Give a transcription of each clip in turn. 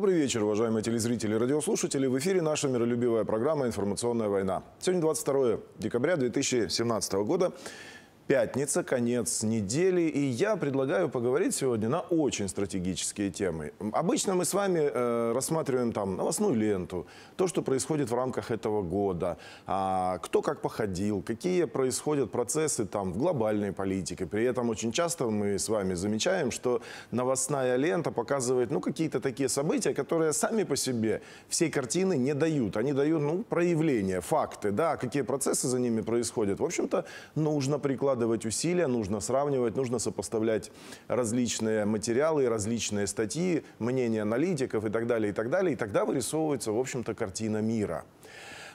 Добрый вечер, уважаемые телезрители и радиослушатели. В эфире наша миролюбивая программа «Информационная война». Сегодня 22 декабря 2017 года. Пятница, конец недели, и я предлагаю поговорить сегодня на очень стратегические темы. Обычно мы с вами э, рассматриваем там новостную ленту, то, что происходит в рамках этого года, а, кто как походил, какие происходят процессы там в глобальной политике. При этом очень часто мы с вами замечаем, что новостная лента показывает ну какие-то такие события, которые сами по себе всей картины не дают. Они дают ну проявления, факты, да, какие процессы за ними происходят. В общем-то, нужно прикладывать прикладывать усилия, нужно сравнивать, нужно сопоставлять различные материалы, различные статьи, мнения аналитиков и так далее, и так далее. И тогда вырисовывается, в общем-то, картина мира.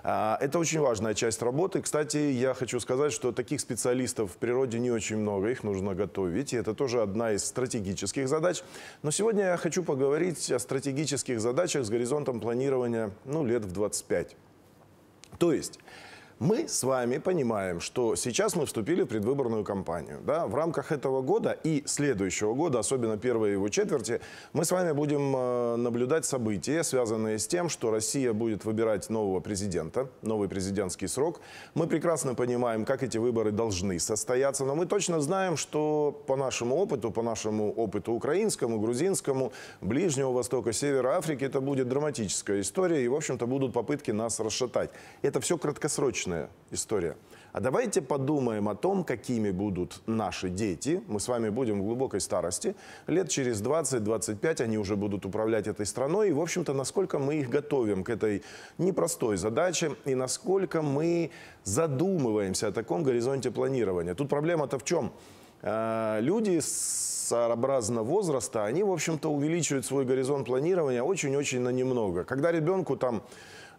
А, это очень важная часть работы. Кстати, я хочу сказать, что таких специалистов в природе не очень много, их нужно готовить, и это тоже одна из стратегических задач. Но сегодня я хочу поговорить о стратегических задачах с горизонтом планирования ну, лет в 25. То есть мы с вами понимаем, что сейчас мы вступили в предвыборную кампанию. Да? В рамках этого года и следующего года, особенно первой его четверти, мы с вами будем э, наблюдать события, связанные с тем, что Россия будет выбирать нового президента, новый президентский срок. Мы прекрасно понимаем, как эти выборы должны состояться, но мы точно знаем, что по нашему опыту, по нашему опыту украинскому, грузинскому, Ближнего Востока, Севера Африки, это будет драматическая история, и, в общем-то, будут попытки нас расшатать. Это все краткосрочно вечная история. А давайте подумаем о том, какими будут наши дети. Мы с вами будем в глубокой старости. Лет через 20-25 они уже будут управлять этой страной. И, в общем-то, насколько мы их готовим к этой непростой задаче и насколько мы задумываемся о таком горизонте планирования. Тут проблема-то в чем? Э, люди сообразно возраста, они, в общем-то, увеличивают свой горизонт планирования очень-очень на немного. Когда ребенку там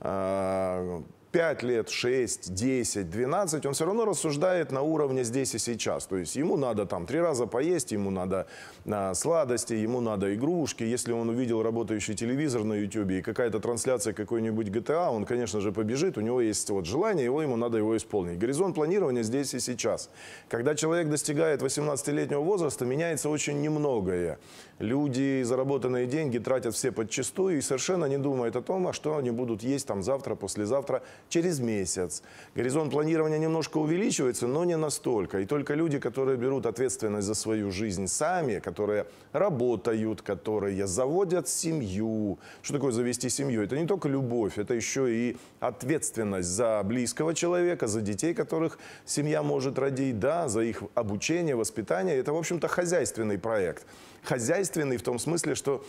э, 5 лет, 6, 10, 12, он все равно рассуждает на уровне здесь и сейчас. То есть ему надо там три раза поесть, ему надо а, сладости, ему надо игрушки. Если он увидел работающий телевизор на YouTube и какая-то трансляция какой-нибудь GTA, а, он, конечно же, побежит, у него есть вот желание, его, ему надо его исполнить. Горизонт планирования здесь и сейчас. Когда человек достигает 18-летнего возраста, меняется очень немногое. Люди заработанные деньги тратят все подчастую и совершенно не думают о том, а что они будут есть там завтра, послезавтра, через месяц. Горизонт планирования немножко увеличивается, но не настолько. И только люди, которые берут ответственность за свою жизнь сами, которые работают, которые заводят семью. Что такое завести семью? Это не только любовь, это еще и ответственность за близкого человека, за детей, которых семья может родить, да, за их обучение, воспитание. Это, в общем-то, хозяйственный проект. Хозяйственный в том смысле, что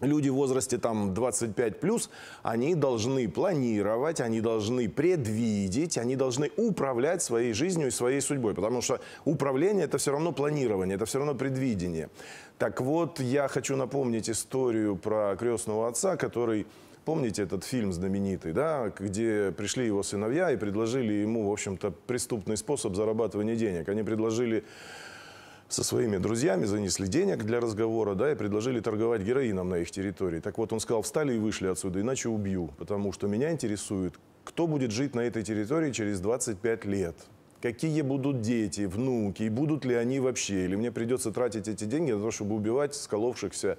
люди в возрасте там 25 плюс, они должны планировать, они должны предвидеть, они должны управлять своей жизнью и своей судьбой, потому что управление это все равно планирование, это все равно предвидение. Так вот, я хочу напомнить историю про крестного отца, который Помните этот фильм знаменитый, да, где пришли его сыновья и предложили ему, в общем-то, преступный способ зарабатывания денег. Они предложили со своими друзьями, занесли денег для разговора, да, и предложили торговать героином на их территории. Так вот, он сказал, встали и вышли отсюда, иначе убью, потому что меня интересует, кто будет жить на этой территории через 25 лет. Какие будут дети, внуки, и будут ли они вообще? Или мне придется тратить эти деньги на то, чтобы убивать сколовшихся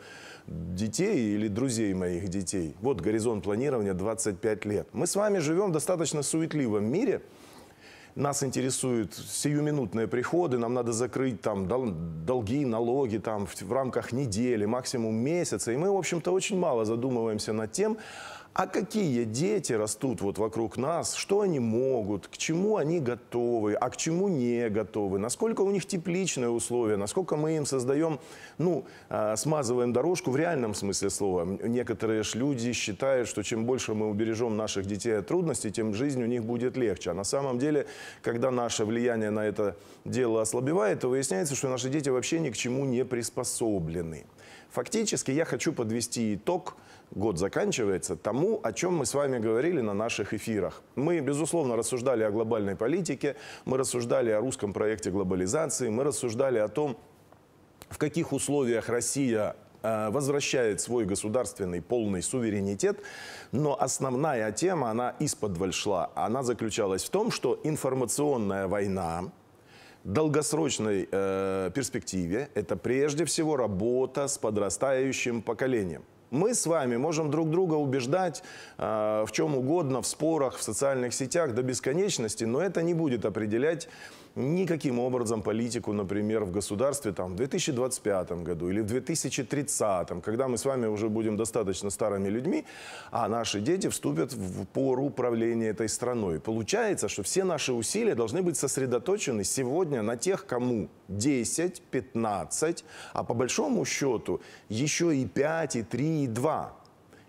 детей или друзей моих детей? Вот горизонт планирования 25 лет. Мы с вами живем в достаточно суетливом мире, нас интересуют сиюминутные приходы, нам надо закрыть там долги, налоги там в, в рамках недели, максимум месяца. И мы, в общем-то, очень мало задумываемся над тем, а какие дети растут вот вокруг нас, что они могут, к чему они готовы, а к чему не готовы, насколько у них тепличные условия, насколько мы им создаем, ну, а, смазываем дорожку в реальном смысле слова. Некоторые ж люди считают, что чем больше мы убережем наших детей от трудностей, тем жизнь у них будет легче. А на самом деле, когда наше влияние на это дело ослабевает, то выясняется, что наши дети вообще ни к чему не приспособлены. Фактически я хочу подвести итог – год заканчивается, тому, о чем мы с вами говорили на наших эфирах. Мы, безусловно, рассуждали о глобальной политике, мы рассуждали о русском проекте глобализации, мы рассуждали о том, в каких условиях Россия э, возвращает свой государственный полный суверенитет, но основная тема, она из-под шла. Она заключалась в том, что информационная война, в долгосрочной э, перспективе это прежде всего работа с подрастающим поколением. Мы с вами можем друг друга убеждать э, в чем угодно, в спорах, в социальных сетях до бесконечности, но это не будет определять никаким образом политику, например, в государстве там, в 2025 году или в 2030, когда мы с вами уже будем достаточно старыми людьми, а наши дети вступят в пору управления этой страной. Получается, что все наши усилия должны быть сосредоточены сегодня на тех, кому 10, 15, а по большому счету еще и 5, и 3, и 2.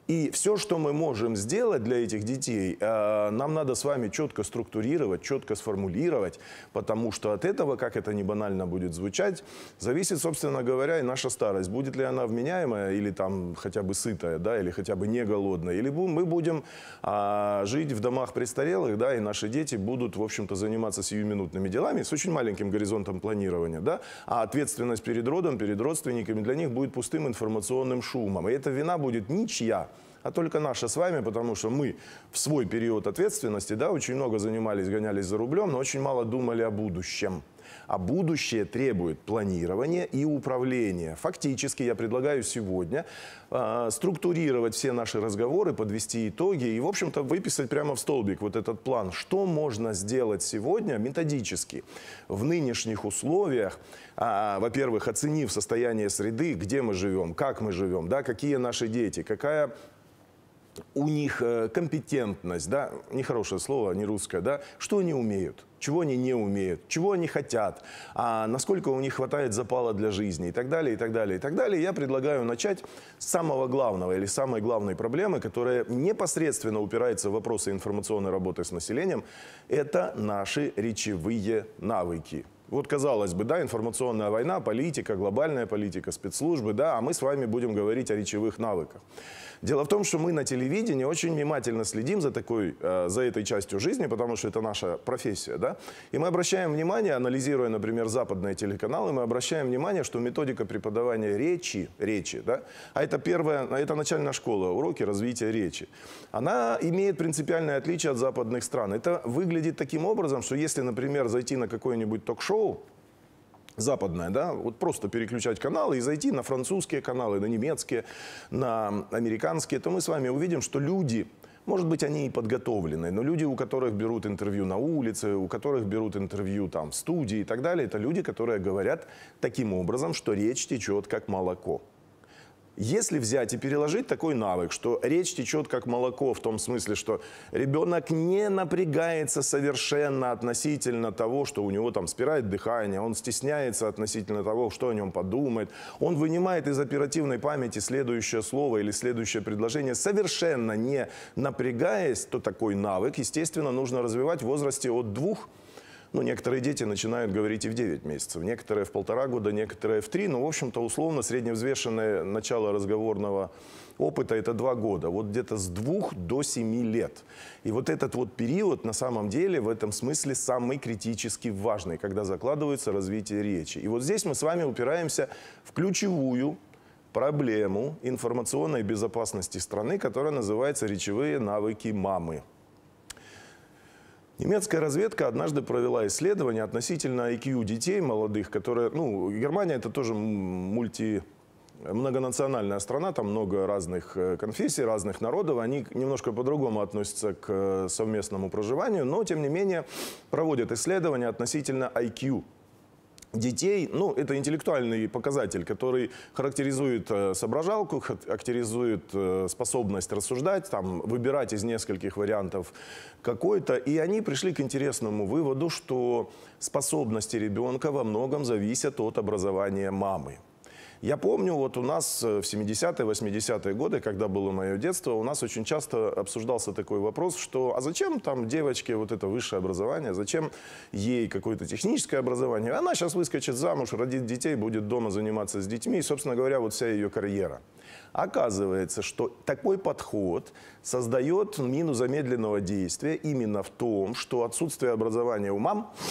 И все, что мы можем сделать для этих детей, э, нам надо с вами четко структурировать, четко сформулировать, потому что от этого, как это не банально будет звучать, зависит, собственно говоря, и наша старость. Будет ли она вменяемая или там хотя бы сытая, да, или хотя бы не голодная, или мы будем а, жить в домах престарелых, да, и наши дети будут, в общем-то, заниматься сиюминутными делами с очень маленьким горизонтом планирования, да, а ответственность перед родом, перед родственниками для них будет пустым информационным шумом. И эта вина будет ничья а только наша с вами, потому что мы в свой период ответственности, да, очень много занимались, гонялись за рублем, но очень мало думали о будущем. А будущее требует планирования и управления. Фактически я предлагаю сегодня э, структурировать все наши разговоры, подвести итоги и, в общем-то, выписать прямо в столбик вот этот план. Что можно сделать сегодня методически в нынешних условиях, а, во-первых, оценив состояние среды, где мы живем, как мы живем, да, какие наши дети, какая у них э, компетентность, да, нехорошее слово, не русское, да, что они умеют, чего они не умеют, чего они хотят, а насколько у них хватает запала для жизни и так далее, и так далее, и так далее. Я предлагаю начать с самого главного или самой главной проблемы, которая непосредственно упирается в вопросы информационной работы с населением, это наши речевые навыки. Вот казалось бы, да, информационная война, политика, глобальная политика, спецслужбы, да, а мы с вами будем говорить о речевых навыках. Дело в том, что мы на телевидении очень внимательно следим за, такой, э, за этой частью жизни, потому что это наша профессия. Да? И мы обращаем внимание, анализируя, например, западные телеканалы, мы обращаем внимание, что методика преподавания речи, речи да? а это первое, это начальная школа, уроки развития речи, она имеет принципиальное отличие от западных стран. Это выглядит таким образом, что если, например, зайти на какое-нибудь ток-шоу, западная, да, вот просто переключать каналы и зайти на французские каналы, на немецкие, на американские, то мы с вами увидим, что люди, может быть, они и подготовлены, но люди, у которых берут интервью на улице, у которых берут интервью там в студии и так далее, это люди, которые говорят таким образом, что речь течет как молоко. Если взять и переложить такой навык, что речь течет как молоко, в том смысле, что ребенок не напрягается совершенно относительно того, что у него там спирает дыхание, он стесняется относительно того, что о нем подумает, он вынимает из оперативной памяти следующее слово или следующее предложение, совершенно не напрягаясь, то такой навык, естественно, нужно развивать в возрасте от двух ну, некоторые дети начинают говорить и в 9 месяцев, некоторые в полтора года, некоторые в три, но, в общем-то, условно, средневзвешенное начало разговорного опыта – это два года, вот где-то с двух до семи лет. И вот этот вот период, на самом деле, в этом смысле самый критически важный, когда закладывается развитие речи. И вот здесь мы с вами упираемся в ключевую проблему информационной безопасности страны, которая называется «речевые навыки мамы». Немецкая разведка однажды провела исследование относительно IQ детей молодых, которые, ну, Германия это тоже мульти многонациональная страна, там много разных э, конфессий, разных народов, они немножко по-другому относятся к э, совместному проживанию, но тем не менее проводят исследования относительно IQ детей. Ну, это интеллектуальный показатель, который характеризует э, соображалку, характеризует э, способность рассуждать, там, выбирать из нескольких вариантов какой-то. И они пришли к интересному выводу, что способности ребенка во многом зависят от образования мамы. Я помню, вот у нас э, в 70-е, 80-е годы, когда было мое детство, у нас очень часто обсуждался такой вопрос, что а зачем там девочке вот это высшее образование, зачем ей какое-то техническое образование? Она сейчас выскочит замуж, родит детей, будет дома заниматься с детьми, и, собственно говоря, вот вся ее карьера. Оказывается, что такой подход создает мину замедленного действия именно в том, что отсутствие образования у мам –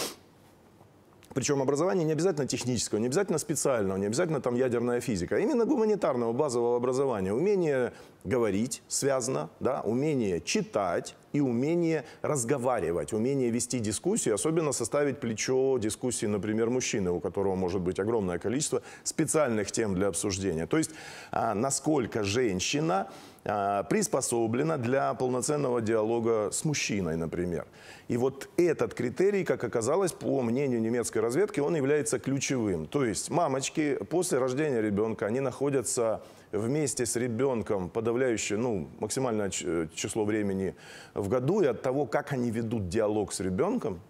причем образование не обязательно технического, не обязательно специального, не обязательно там ядерная физика, а именно гуманитарного базового образования. Умение говорить связано, да, умение читать и умение разговаривать, умение вести дискуссии, особенно составить плечо дискуссии, например, мужчины, у которого может быть огромное количество специальных тем для обсуждения. То есть а, насколько женщина а, приспособлена для полноценного диалога с мужчиной, например. И вот этот критерий, как оказалось, по мнению немецкой разведки, он является ключевым. То есть мамочки после рождения ребенка, они находятся вместе с ребенком подавляющее, ну, максимальное э, число времени в году, и от того, как они ведут диалог с ребенком,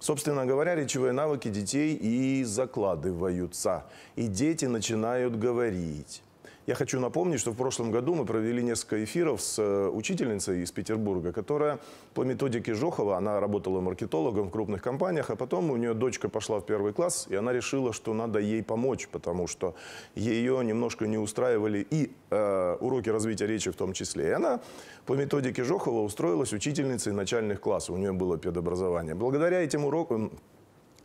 Собственно говоря, речевые навыки детей и закладываются. И дети начинают говорить. Я хочу напомнить, что в прошлом году мы провели несколько эфиров с э, учительницей из Петербурга, которая по методике Жохова, она работала маркетологом в крупных компаниях, а потом у нее дочка пошла в первый класс, и она решила, что надо ей помочь, потому что ее немножко не устраивали и э, уроки развития речи в том числе. И она по методике Жохова устроилась учительницей начальных классов, у нее было педобразование. Благодаря этим урокам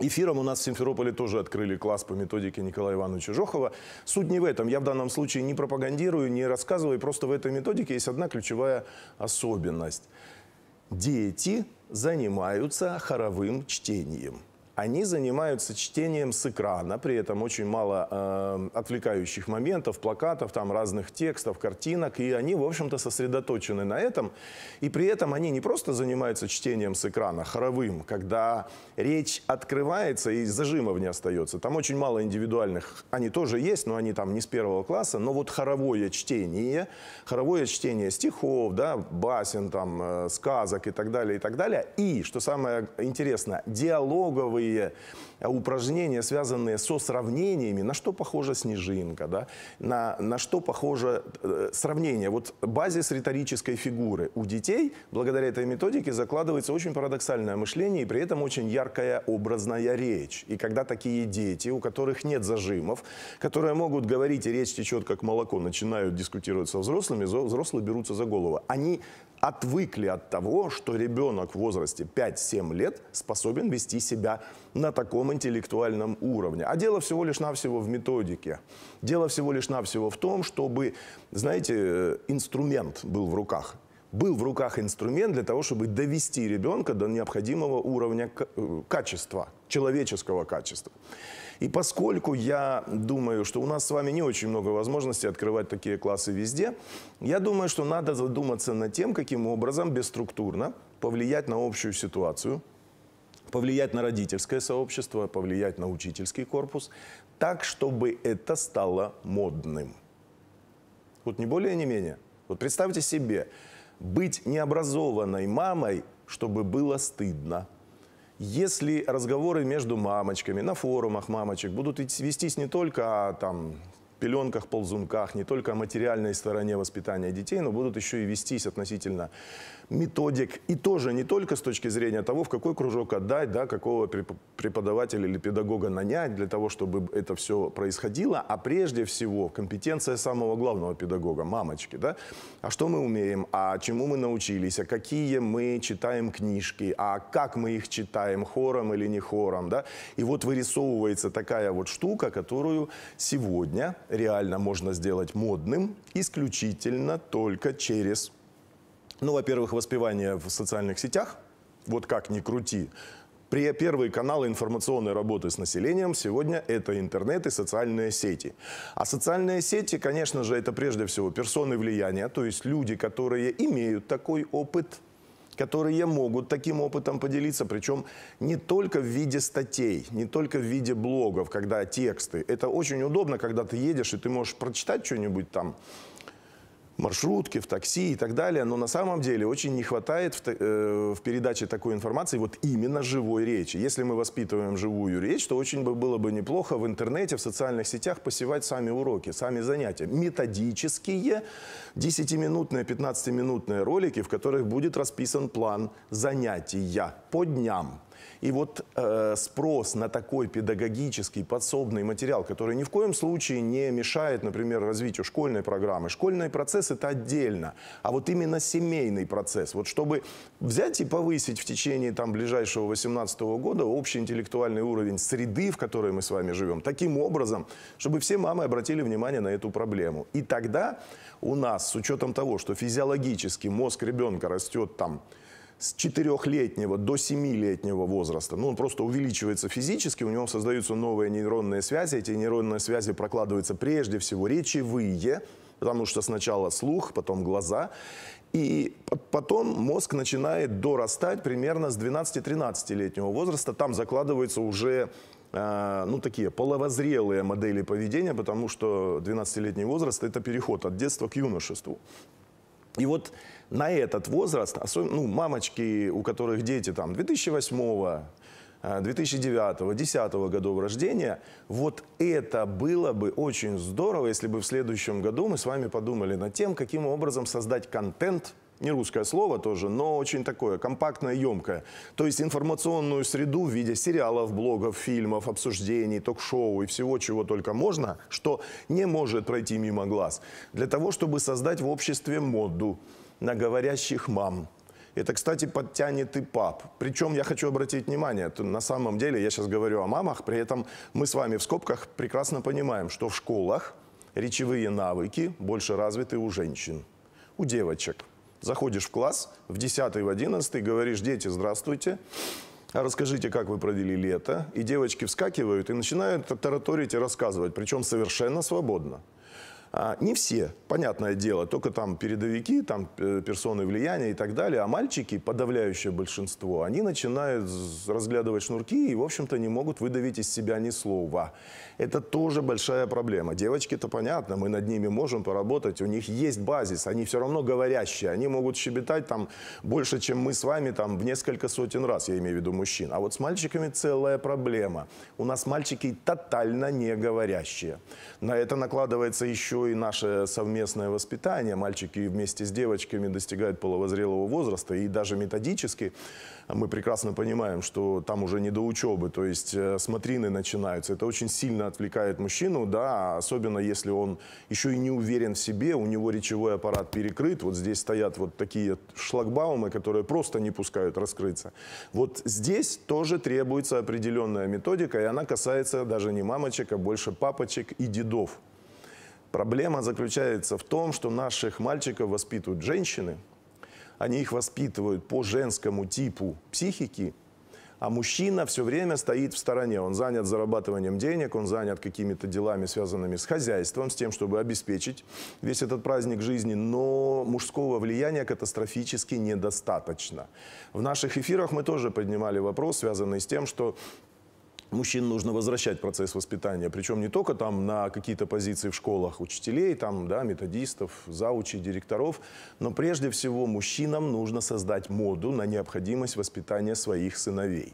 Эфиром у нас в Симферополе тоже открыли класс по методике Николая Ивановича Жохова. Суть не в этом. Я в данном случае не пропагандирую, не рассказываю. Просто в этой методике есть одна ключевая особенность. Дети занимаются хоровым чтением они занимаются чтением с экрана, при этом очень мало э, отвлекающих моментов, плакатов, там разных текстов, картинок, и они, в общем-то, сосредоточены на этом. И при этом они не просто занимаются чтением с экрана, хоровым, когда речь открывается и зажимов не остается. Там очень мало индивидуальных, они тоже есть, но они там не с первого класса, но вот хоровое чтение, хоровое чтение стихов, да, басен, там, э, сказок и так далее, и так далее. И, что самое интересное, диалоговые любые э, упражнения, связанные со сравнениями, на что похожа снежинка, да? на, на что похоже э, сравнение. Вот базис риторической фигуры у детей благодаря этой методике закладывается очень парадоксальное мышление и при этом очень яркая образная речь. И когда такие дети, у которых нет зажимов, которые могут говорить и речь течет как молоко, начинают дискутировать со взрослыми, взрослые берутся за голову. Они отвыкли от того, что ребенок в возрасте 5-7 лет способен вести себя на таком интеллектуальном уровне. А дело всего лишь навсего в методике. Дело всего лишь навсего в том, чтобы, знаете, э, инструмент был в руках. Был в руках инструмент для того, чтобы довести ребенка до необходимого уровня э, качества, человеческого качества. И поскольку я думаю, что у нас с вами не очень много возможностей открывать такие классы везде, я думаю, что надо задуматься над тем, каким образом бесструктурно повлиять на общую ситуацию – повлиять на родительское сообщество, повлиять на учительский корпус, так, чтобы это стало модным. Вот не более, не менее. Вот представьте себе, быть необразованной мамой, чтобы было стыдно. Если разговоры между мамочками, на форумах мамочек будут вестись не только о там, пеленках, ползунках, не только о материальной стороне воспитания детей, но будут еще и вестись относительно методик. И тоже не только с точки зрения того, в какой кружок отдать, да, какого преподавателя или педагога нанять для того, чтобы это все происходило, а прежде всего компетенция самого главного педагога, мамочки. Да? А что мы умеем, а чему мы научились, а какие мы читаем книжки, а как мы их читаем, хором или не хором. Да? И вот вырисовывается такая вот штука, которую сегодня реально можно сделать модным исключительно только через, ну, во-первых, воспевание в социальных сетях, вот как ни крути, Первые каналы информационной работы с населением сегодня это интернет и социальные сети. А социальные сети, конечно же, это прежде всего персоны влияния, то есть люди, которые имеют такой опыт, которые могут таким опытом поделиться, причем не только в виде статей, не только в виде блогов, когда тексты. Это очень удобно, когда ты едешь, и ты можешь прочитать что-нибудь там, маршрутке, в такси и так далее. Но на самом деле очень не хватает в, э, в передаче такой информации вот именно живой речи. Если мы воспитываем живую речь, то очень бы было бы неплохо в интернете, в социальных сетях посевать сами уроки, сами занятия. Методические 10-минутные, 15-минутные ролики, в которых будет расписан план занятия по дням. И вот э, спрос на такой педагогический подсобный материал, который ни в коем случае не мешает, например, развитию школьной программы. Школьный процесс это отдельно, а вот именно семейный процесс. Вот чтобы взять и повысить в течение там, ближайшего 2018 года общий интеллектуальный уровень среды, в которой мы с вами живем, таким образом, чтобы все мамы обратили внимание на эту проблему. И тогда у нас, с учетом того, что физиологически мозг ребенка растет там с 4-летнего до 7-летнего возраста. Ну, он просто увеличивается физически, у него создаются новые нейронные связи. Эти нейронные связи прокладываются прежде всего речевые, потому что сначала слух, потом глаза. И потом мозг начинает дорастать примерно с 12-13-летнего возраста. Там закладываются уже а, ну, такие половозрелые модели поведения, потому что 12-летний возраст – это переход от детства к юношеству. И вот на этот возраст, особенно, ну, мамочки, у которых дети там 2008 2009, 10 годов рождения, вот это было бы очень здорово, если бы в следующем году мы с вами подумали над тем, каким образом создать контент, не русское слово тоже, но очень такое компактное, емкое. То есть информационную среду в виде сериалов, блогов, фильмов, обсуждений, ток-шоу и всего, чего только можно, что не может пройти мимо глаз. Для того, чтобы создать в обществе моду, на говорящих мам. Это, кстати, подтянет и пап. Причем я хочу обратить внимание, на самом деле я сейчас говорю о мамах, при этом мы с вами в скобках прекрасно понимаем, что в школах речевые навыки больше развиты у женщин, у девочек. Заходишь в класс, в 10 в 11 говоришь, дети, здравствуйте, а расскажите, как вы провели лето. И девочки вскакивают и начинают тараторить и рассказывать, причем совершенно свободно. А, не все, понятное дело, только там передовики, там э, персоны влияния и так далее, а мальчики, подавляющее большинство, они начинают разглядывать шнурки и, в общем-то, не могут выдавить из себя ни слова. Это тоже большая проблема. Девочки-то понятно, мы над ними можем поработать, у них есть базис, они все равно говорящие, они могут щебетать там больше, чем мы с вами там в несколько сотен раз, я имею в виду мужчин. А вот с мальчиками целая проблема. У нас мальчики тотально не говорящие. На это накладывается еще еще и наше совместное воспитание. Мальчики вместе с девочками достигают половозрелого возраста. И даже методически мы прекрасно понимаем, что там уже не до учебы. То есть э, смотрины начинаются. Это очень сильно отвлекает мужчину, да, особенно если он еще и не уверен в себе, у него речевой аппарат перекрыт. Вот здесь стоят вот такие шлагбаумы, которые просто не пускают раскрыться. Вот здесь тоже требуется определенная методика, и она касается даже не мамочек, а больше папочек и дедов. Проблема заключается в том, что наших мальчиков воспитывают женщины, они их воспитывают по женскому типу психики, а мужчина все время стоит в стороне. Он занят зарабатыванием денег, он занят какими-то делами, связанными с хозяйством, с тем, чтобы обеспечить весь этот праздник жизни. Но мужского влияния катастрофически недостаточно. В наших эфирах мы тоже поднимали вопрос, связанный с тем, что мужчин нужно возвращать процесс воспитания, причем не только там на какие-то позиции в школах учителей, там, да, методистов, заучей, директоров, но прежде всего мужчинам нужно создать моду на необходимость воспитания своих сыновей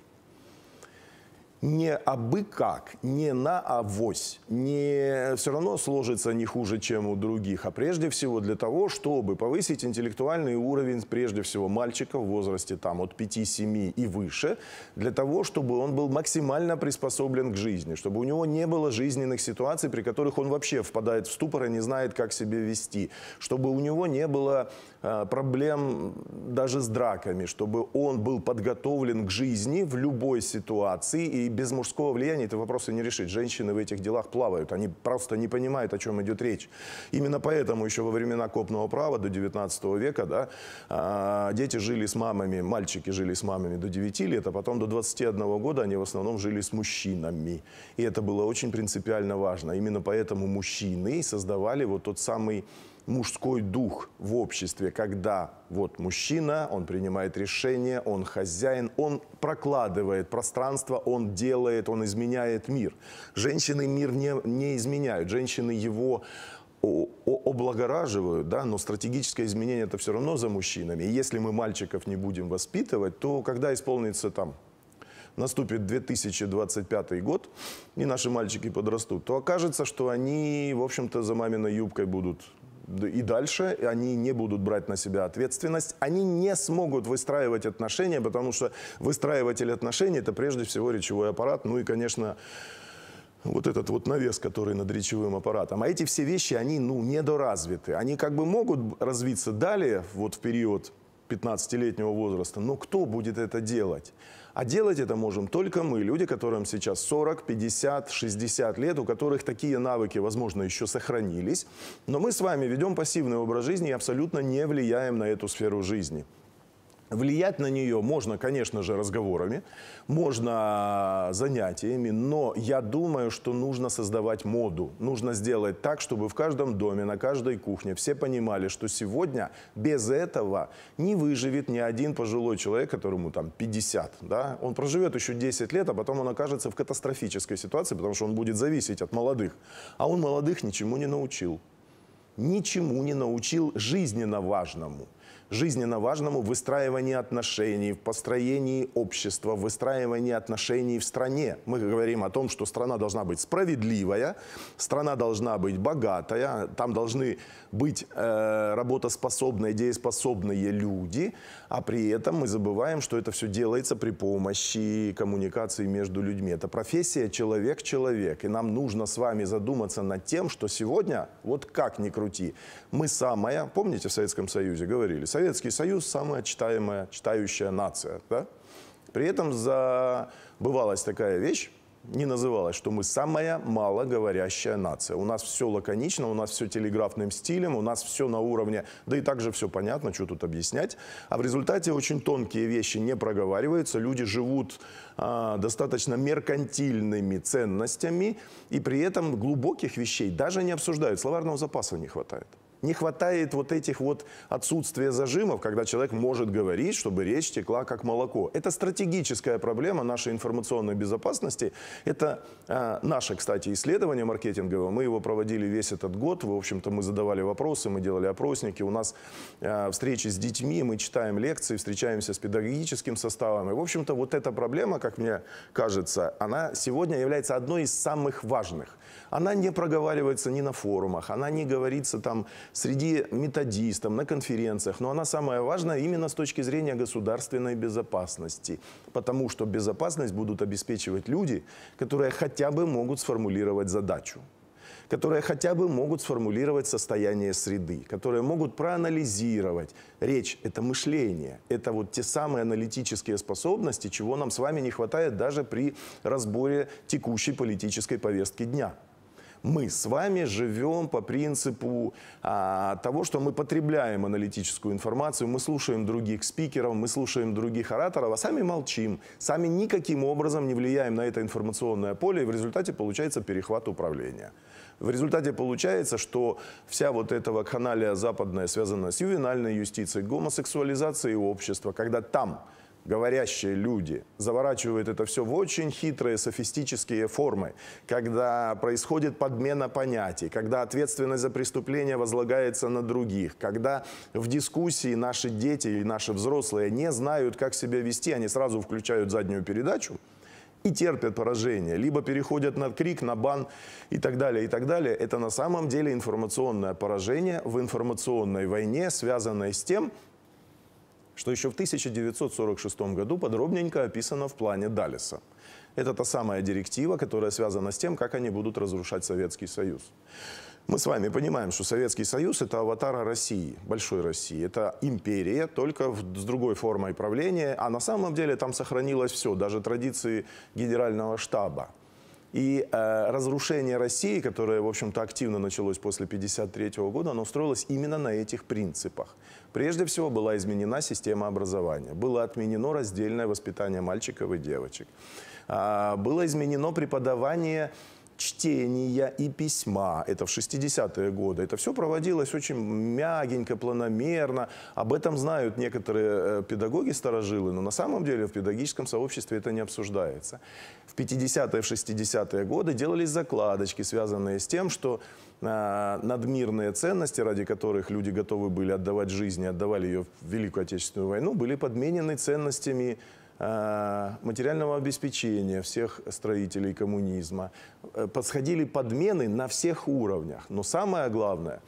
не абы как, не на авось, не все равно сложится не хуже, чем у других, а прежде всего для того, чтобы повысить интеллектуальный уровень, прежде всего, мальчика в возрасте там, от 5-7 и выше, для того, чтобы он был максимально приспособлен к жизни, чтобы у него не было жизненных ситуаций, при которых он вообще впадает в ступор и не знает, как себя вести, чтобы у него не было э, проблем даже с драками, чтобы он был подготовлен к жизни в любой ситуации и без мужского влияния это вопросы не решить. Женщины в этих делах плавают, они просто не понимают, о чем идет речь. Именно поэтому еще во времена копного права до 19 века да, а, дети жили с мамами, мальчики жили с мамами до 9 лет, а потом до 21 года они в основном жили с мужчинами. И это было очень принципиально важно. Именно поэтому мужчины создавали вот тот самый мужской дух в обществе, когда вот мужчина, он принимает решение, он хозяин, он прокладывает пространство, он делает, он изменяет мир. Женщины мир не, не изменяют, женщины его облагораживают, да, но стратегическое изменение это все равно за мужчинами. И если мы мальчиков не будем воспитывать, то когда исполнится там наступит 2025 год, и наши мальчики подрастут, то окажется, что они, в общем-то, за маминой юбкой будут и дальше они не будут брать на себя ответственность, они не смогут выстраивать отношения, потому что выстраиватель отношений – это прежде всего речевой аппарат, ну и, конечно, вот этот вот навес, который над речевым аппаратом. А эти все вещи, они, ну, недоразвиты. Они как бы могут развиться далее, вот в период 15-летнего возраста. Но кто будет это делать? А делать это можем только мы, люди, которым сейчас 40, 50, 60 лет, у которых такие навыки, возможно, еще сохранились. Но мы с вами ведем пассивный образ жизни и абсолютно не влияем на эту сферу жизни. Влиять на нее можно, конечно же, разговорами, можно занятиями, но я думаю, что нужно создавать моду. Нужно сделать так, чтобы в каждом доме, на каждой кухне все понимали, что сегодня без этого не выживет ни один пожилой человек, которому там 50. Да? Он проживет еще 10 лет, а потом он окажется в катастрофической ситуации, потому что он будет зависеть от молодых. А он молодых ничему не научил. Ничему не научил жизненно важному жизненно важному выстраивании отношений, в построении общества, в выстраивании отношений в стране. Мы говорим о том, что страна должна быть справедливая, страна должна быть богатая, там должны быть э, работоспособные, дееспособные люди, а при этом мы забываем, что это все делается при помощи коммуникации между людьми. Это профессия человек-человек, и нам нужно с вами задуматься над тем, что сегодня, вот как ни крути, мы самая, помните в Советском Союзе говорили, говорили. Советский Союз – самая читаемая, читающая нация. Да? При этом забывалась такая вещь, не называлось, что мы самая малоговорящая нация. У нас все лаконично, у нас все телеграфным стилем, у нас все на уровне, да и также все понятно, что тут объяснять. А в результате очень тонкие вещи не проговариваются, люди живут а, достаточно меркантильными ценностями, и при этом глубоких вещей даже не обсуждают, словарного запаса не хватает. Не хватает вот этих вот отсутствия зажимов, когда человек может говорить, чтобы речь текла как молоко. Это стратегическая проблема нашей информационной безопасности. Это э, наше, кстати, исследование маркетинговое. Мы его проводили весь этот год. В общем-то, мы задавали вопросы, мы делали опросники. У нас э, встречи с детьми, мы читаем лекции, встречаемся с педагогическим составом. И, в общем-то, вот эта проблема, как мне кажется, она сегодня является одной из самых важных. Она не проговаривается ни на форумах, она не говорится там среди методистов, на конференциях, но она самая важная именно с точки зрения государственной безопасности, потому что безопасность будут обеспечивать люди, которые хотя бы могут сформулировать задачу которые хотя бы могут сформулировать состояние среды, которые могут проанализировать. Речь – это мышление, это вот те самые аналитические способности, чего нам с вами не хватает даже при разборе текущей политической повестки дня мы с вами живем по принципу а, того, что мы потребляем аналитическую информацию, мы слушаем других спикеров, мы слушаем других ораторов, а сами молчим, сами никаким образом не влияем на это информационное поле, и в результате получается перехват управления. В результате получается, что вся вот эта вакханалия западная связана с ювенальной юстицией, гомосексуализацией общества, когда там говорящие люди, заворачивают это все в очень хитрые софистические формы, когда происходит подмена понятий, когда ответственность за преступление возлагается на других, когда в дискуссии наши дети и наши взрослые не знают, как себя вести, они сразу включают заднюю передачу, и терпят поражение, либо переходят на крик, на бан и так далее, и так далее. Это на самом деле информационное поражение в информационной войне, связанное с тем, что еще в 1946 году подробненько описано в плане Далиса. Это та самая директива, которая связана с тем, как они будут разрушать Советский Союз. Мы с вами понимаем, что Советский Союз – это аватара России, большой России. Это империя, только с другой формой правления. А на самом деле там сохранилось все, даже традиции генерального штаба. И э, разрушение России, которое, в общем-то, активно началось после 1953 года, оно строилось именно на этих принципах. Прежде всего была изменена система образования, было отменено раздельное воспитание мальчиков и девочек, э, было изменено преподавание чтения и письма. Это в 60-е годы. Это все проводилось очень мягенько, планомерно. Об этом знают некоторые э, педагоги-старожилы, но на самом деле в педагогическом сообществе это не обсуждается. В 50-е, в 60-е годы делались закладочки, связанные с тем, что э, надмирные ценности, ради которых люди готовы были отдавать жизнь и отдавали ее в Великую Отечественную войну, были подменены ценностями Э, материального обеспечения всех строителей коммунизма. Э, подходили подмены на всех уровнях. Но самое главное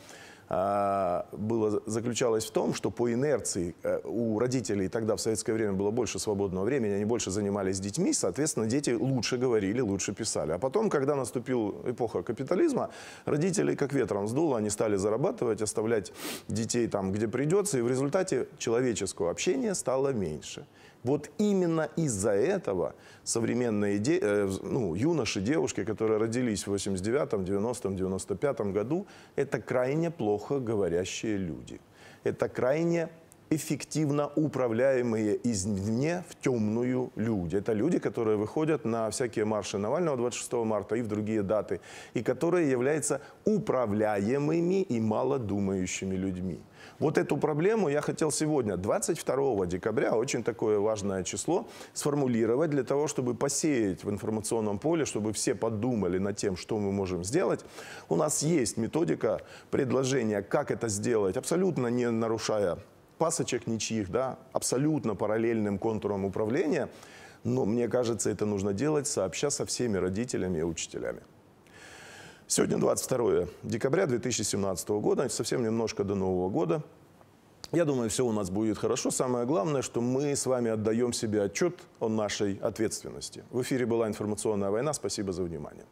э, было, заключалось в том, что по инерции у родителей тогда в советское время было больше свободного времени, они больше занимались детьми, соответственно, дети лучше говорили, лучше писали. А потом, когда наступила эпоха капитализма, родители как ветром сдуло, они стали зарабатывать, оставлять детей там, где придется, и в результате человеческого общения стало меньше. Вот именно из-за этого современные де... Э, ну, юноши, девушки, которые родились в 89-м, 90-м, 95-м году, это крайне плохо говорящие люди. Это крайне эффективно управляемые извне в темную люди. Это люди, которые выходят на всякие марши Навального 26 марта и в другие даты, и которые являются управляемыми и малодумающими людьми. Вот эту проблему я хотел сегодня, 22 декабря, очень такое важное число, сформулировать для того, чтобы посеять в информационном поле, чтобы все подумали над тем, что мы можем сделать. У нас есть методика предложения, как это сделать, абсолютно не нарушая пасочек ничьих, да, абсолютно параллельным контуром управления. Но мне кажется, это нужно делать сообща со всеми родителями и учителями. Сегодня 22 декабря 2017 года, совсем немножко до Нового года. Я думаю, все у нас будет хорошо. Самое главное, что мы с вами отдаем себе отчет о нашей ответственности. В эфире была информационная война. Спасибо за внимание.